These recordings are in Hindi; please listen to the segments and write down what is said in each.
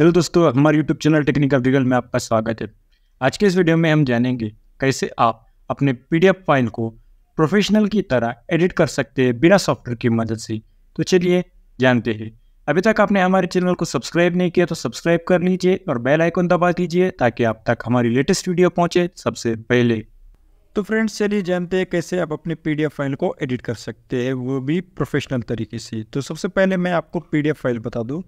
हेलो दोस्तों हमारे यूट्यूब चैनल टेक्निकल रिगल में आपका स्वागत है आज के इस वीडियो में हम जानेंगे कैसे आप अपने पीडीएफ फाइल को प्रोफेशनल की तरह एडिट कर सकते हैं बिना सॉफ्टवेयर की मदद से तो चलिए जानते हैं अभी तक आपने हमारे चैनल को सब्सक्राइब नहीं किया तो सब्सक्राइब कर लीजिए और बेल आइकन दबा दीजिए ताकि आप तक हमारी लेटेस्ट वीडियो पहुँचे सबसे पहले तो फ्रेंड्स चलिए जानते हैं कैसे आप अपने पी फाइल को एडिट कर सकते हैं वो भी प्रोफेशनल तरीके से तो सबसे पहले मैं आपको पी फाइल बता दूँ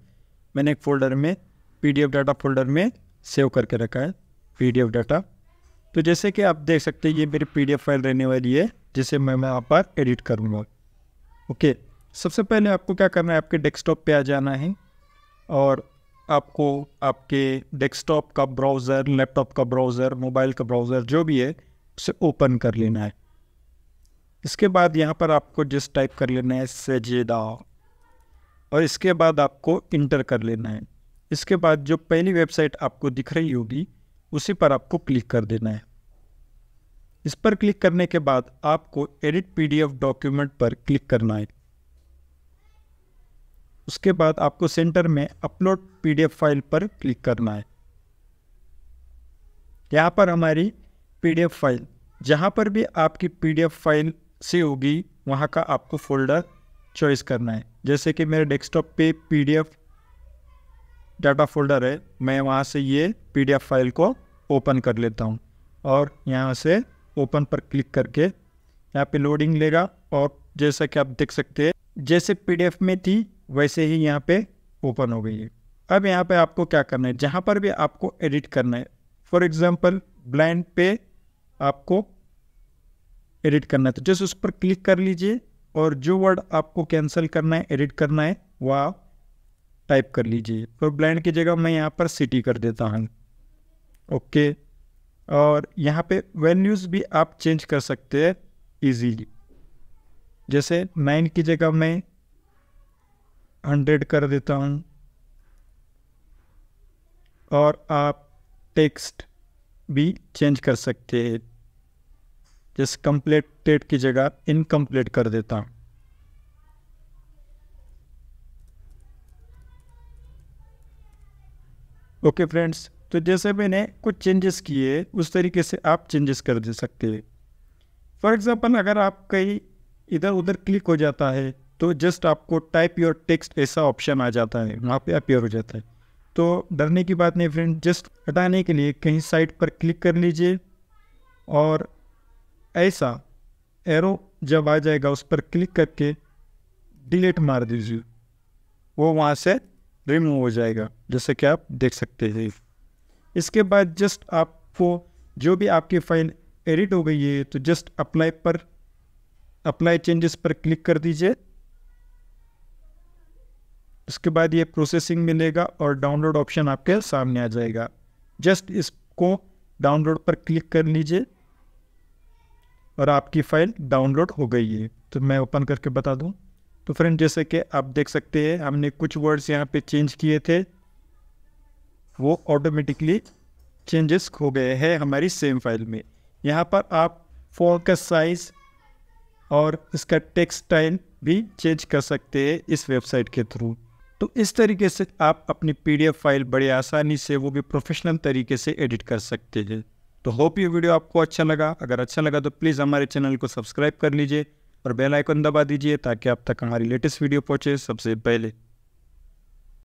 मैंने एक फोल्डर में पीडीएफ डाटा फोल्डर में सेव करके रखा है पीडीएफ डाटा तो जैसे कि आप देख सकते हैं ये मेरी पीडीएफ फाइल रहने वाली है जिसे मैं मैं यहाँ पर एडिट करूँगा ओके सबसे पहले आपको क्या करना है आपके डेस्कटॉप पे आ जाना है और आपको आपके डेस्कटॉप का ब्राउज़र लैपटॉप का ब्राउज़र मोबाइल का ब्राउज़र जो भी है उसे ओपन कर लेना है इसके बाद यहाँ पर आपको जिस टाइप कर लेना है सजेदा और इसके बाद आपको इंटर कर लेना है इसके बाद जो पहली वेबसाइट आपको दिख रही होगी उसी पर आपको क्लिक कर देना है इस पर क्लिक करने के बाद आपको एडिट पीडीएफ डॉक्यूमेंट पर क्लिक करना है उसके बाद आपको सेंटर में अपलोड पीडीएफ फाइल पर क्लिक करना है यहाँ पर हमारी पीडीएफ फाइल जहाँ पर भी आपकी पीडीएफ फाइल से होगी वहाँ का आपको फोल्डर चॉइस करना है जैसे कि मेरे डेस्कटॉप पे पीडीएफ डाटा फोल्डर है मैं वहाँ से ये पीडीएफ फाइल को ओपन कर लेता हूँ और यहाँ से ओपन पर क्लिक करके यहाँ पे लोडिंग लेगा और जैसा कि आप देख सकते हैं जैसे पीडीएफ में थी वैसे ही यहाँ पे ओपन हो गई है अब यहाँ पे आपको क्या करना है जहाँ पर भी आपको एडिट करना है फॉर एग्ज़ाम्पल ब्लाइंड पे आपको एडिट करना है तो जैसे उस पर क्लिक कर लीजिए और जो वर्ड आपको कैंसिल करना है एडिट करना है वह आप टाइप कर लीजिए तो ब्लैंड की जगह मैं यहाँ पर सिटी कर देता हूँ ओके और यहाँ पे वैल्यूज़ भी आप चेंज कर सकते हैं इजीली जैसे नाइन की जगह मैं हंड्रेड कर देता हूँ और आप टेक्स्ट भी चेंज कर सकते हैं जैसे कंप्लीटेड की जगह इनकम्प्लीट कर देता हूँ ओके फ्रेंड्स तो जैसे मैंने कुछ चेंजेस किए उस तरीके से आप चेंजेस कर दे सकते हैं फॉर एग्ज़ाम्पल अगर आप कहीं इधर उधर क्लिक हो जाता है तो जस्ट आपको टाइप योर टेक्स्ट ऐसा ऑप्शन आ जाता है वहाँ पे अपेयर हो जाता है तो डरने की बात नहीं फ्रेंड जस्ट हटाने के लिए कहीं साइट पर क्लिक कर लीजिए और ऐसा एरो जब आ जाएगा उस पर क्लिक करके डिलीट मार दीजिए वो वहाँ से रिमूव हो जाएगा जैसे कि आप देख सकते हैं इसके बाद जस्ट आपको जो भी आपकी फ़ाइल एडिट हो गई है तो जस्ट अप्लाई पर अप्लाई चेंजेस पर क्लिक कर दीजिए उसके बाद ये प्रोसेसिंग मिलेगा और डाउनलोड ऑप्शन आपके सामने आ जाएगा जस्ट इसको डाउनलोड पर क्लिक कर लीजिए और आपकी फ़ाइल डाउनलोड हो गई है तो मैं ओपन करके बता दूं तो फ्रेंड जैसे कि आप देख सकते हैं हमने कुछ वर्ड्स यहाँ पे चेंज किए थे वो ऑटोमेटिकली चेंजेस हो गए हैं हमारी सेम फाइल में यहाँ पर आप फोन का साइज़ और इसका टेक्सटाइल भी चेंज कर सकते हैं इस वेबसाइट के थ्रू तो इस तरीके से आप अपनी पीडीएफ फाइल बड़े आसानी से वो भी प्रोफेशनल तरीके से एडिट कर सकते हैं तो होप ये वीडियो आपको अच्छा लगा अगर अच्छा लगा तो प्लीज़ हमारे चैनल को सब्सक्राइब कर लीजिए और बेल आइकन दबा दीजिए ताकि आप तक हमारी लेटेस्ट वीडियो पहुंचे सबसे पहले